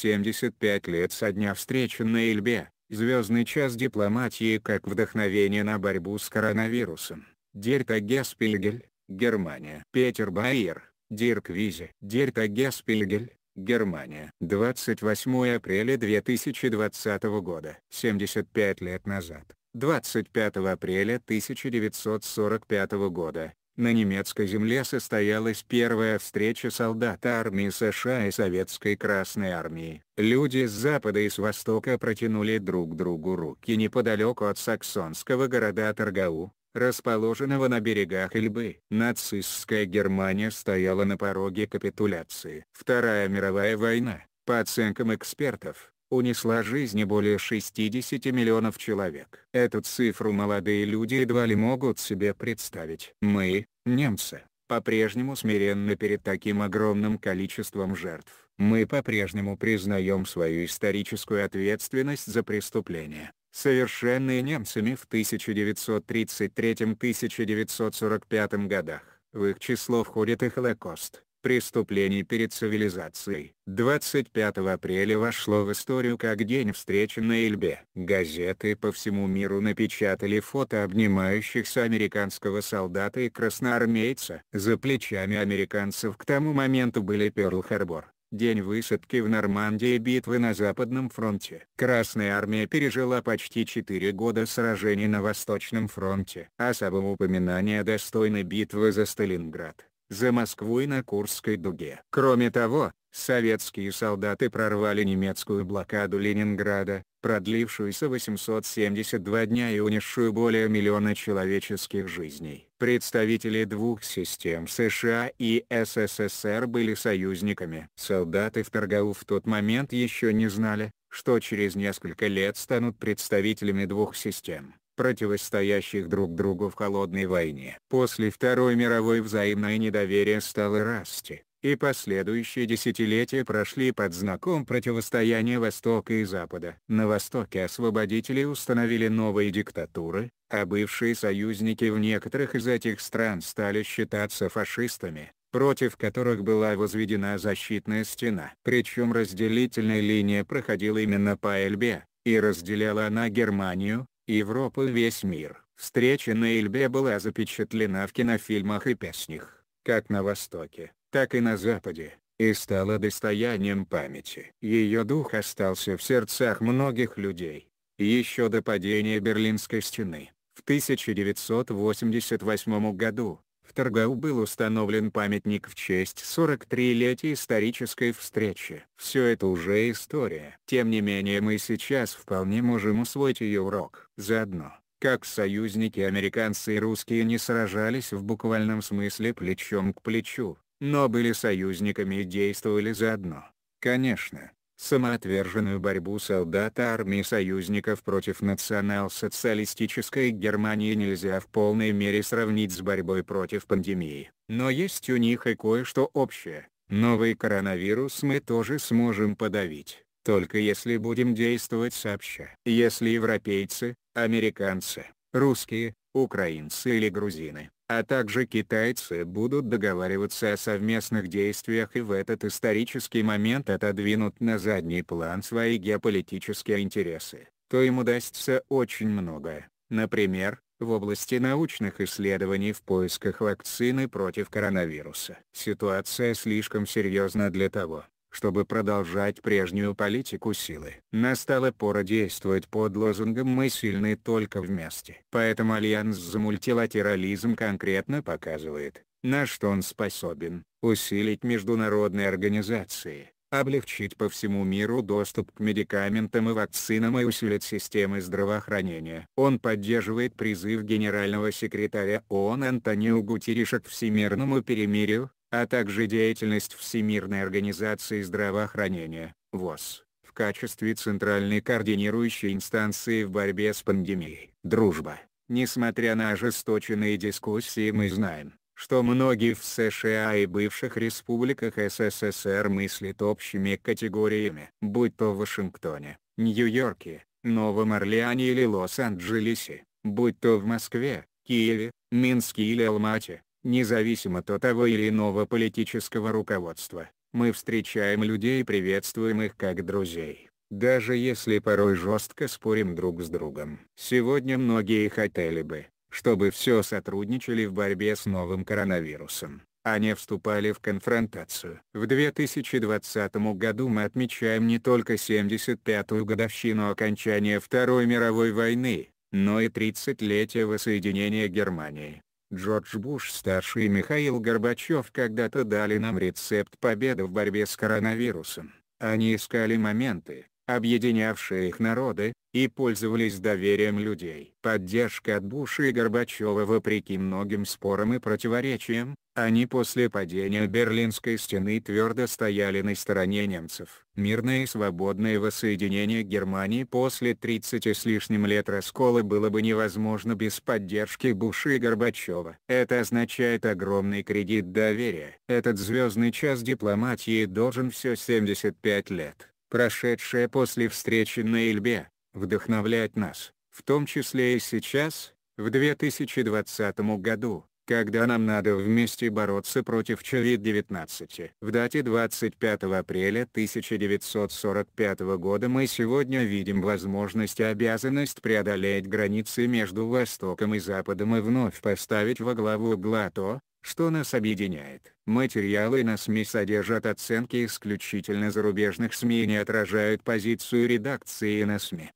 75 лет со дня встречи на Эльбе, звездный час дипломатии как вдохновение на борьбу с коронавирусом. Дерта Геспильгель, Германия. Петер Байер, Дирк Визе. Дирта Геспельгель, Германия. 28 апреля 2020 года. 75 лет назад. 25 апреля 1945 года, на немецкой земле состоялась первая встреча солдат армии США и Советской Красной Армии. Люди с запада и с востока протянули друг другу руки неподалеку от саксонского города Торгау, расположенного на берегах Эльбы. Нацистская Германия стояла на пороге капитуляции. Вторая мировая война, по оценкам экспертов, унесла жизни более 60 миллионов человек. Эту цифру молодые люди едва ли могут себе представить. Мы, немцы, по-прежнему смиренно перед таким огромным количеством жертв. Мы по-прежнему признаем свою историческую ответственность за преступления, совершенные немцами в 1933-1945 годах. В их число входит и Холокост, преступлений перед цивилизацией. 25 апреля вошло в историю как день встречи на Эльбе. Газеты по всему миру напечатали фото обнимающихся американского солдата и красноармейца. За плечами американцев к тому моменту были Перл-Харбор, день высадки в Нормандии и битвы на Западном фронте. Красная армия пережила почти 4 года сражений на Восточном фронте. Особого упоминания достойны битвы за Сталинград за Москвой на Курской дуге. Кроме того, советские солдаты прорвали немецкую блокаду Ленинграда, продлившуюся 872 дня и унесшую более миллиона человеческих жизней. Представители двух систем США и СССР были союзниками. Солдаты в торгау в тот момент еще не знали, что через несколько лет станут представителями двух систем противостоящих друг другу в холодной войне. После Второй мировой взаимное недоверие стало расти, и последующие десятилетия прошли под знаком противостояния Востока и Запада. На Востоке освободители установили новые диктатуры, а бывшие союзники в некоторых из этих стран стали считаться фашистами против которых была возведена защитная стена. Причем разделительная линия проходила именно по Эльбе, и разделяла она Германию, Европу и весь мир. Встреча на Эльбе была запечатлена в кинофильмах и песнях, как на Востоке, так и на Западе, и стала достоянием памяти. Ее дух остался в сердцах многих людей. Еще до падения Берлинской стены, в 1988 году, в Торгау был установлен памятник в честь 43-летия исторической встречи. Все это уже история. Тем не менее мы сейчас вполне можем усвоить ее урок. Заодно, как союзники американцы и русские не сражались в буквальном смысле плечом к плечу, но были союзниками и действовали заодно. Конечно, самоотверженную борьбу солдат армии союзников против национал-социалистической Германии нельзя в полной мере сравнить с борьбой против пандемии. Но есть у них и кое-что общее. Новый коронавирус мы тоже сможем подавить, только если будем действовать сообща. Если европейцы, американцы, русские, украинцы или грузины а также китайцы будут договариваться о совместных действиях и в этот исторический момент отодвинут на задний план свои геополитические интересы, то им удастся очень многое. Например, в области научных исследований в поисках вакцины против коронавируса. Ситуация слишком серьезна для того, чтобы продолжать прежнюю политику силы. Настала пора действовать под лозунгом «Мы сильны только вместе». Поэтому Альянс за мультилатерализм конкретно показывает, на что он способен, усилить международные организации, облегчить по всему миру доступ к медикаментам и вакцинам и усилить системы здравоохранения. Он поддерживает призыв генерального секретаря ООН Антонио Гутериша к всемирному перемирию, а также деятельность Всемирной организации здравоохранения, ВОЗ, в качестве центральной координирующей инстанции в борьбе с пандемией. Дружба. Несмотря на ожесточенные дискуссии мы знаем, что многие в США и бывших республиках СССР мыслят общими категориями, будь то в Вашингтоне, Нью-Йорке, Новом Орлеане или Лос-Анджелесе, будь то в Москве, Киеве, Минске или Алмате, Независимо от того или иного политического руководства, мы встречаем людей и приветствуем их как друзей, даже если порой жестко спорим друг с другом. Сегодня многие хотели бы, чтобы все сотрудничали в борьбе с новым коронавирусом, а не вступали в конфронтацию. В 2020 году мы отмечаем не только 75-ю годовщину окончания Второй мировой войны, но и 30-летие воссоединения Германии. Джордж Буш-старший и Михаил Горбачев когда-то дали нам рецепт победы в борьбе с коронавирусом. Они искали моменты, объединявшие их народы, и пользовались доверием людей. Поддержка от Буша и Горбачева вопреки многим спорам и противоречиям, они после падения Берлинской стены твердо стояли на стороне немцев. Мирное и свободное воссоединение Германии после 30 с лишним лет раскола было бы невозможно без поддержки Буша и Горбачева. Это означает огромный кредит доверия. Этот звездный час дипломатии должен все 75 лет, прошедшее после встречи на Эльбе, вдохновлять нас, в том числе и сейчас, в 2020 году когда нам надо вместе бороться против COVID-19. В дате 25 апреля 1945 года мы сегодня видим возможность и обязанность преодолеть границы между Востоком и Западом и вновь поставить во главу угла то, что нас объединяет. Материалы на СМИ содержат оценки исключительно зарубежных СМИ и не отражают позицию редакции на СМИ.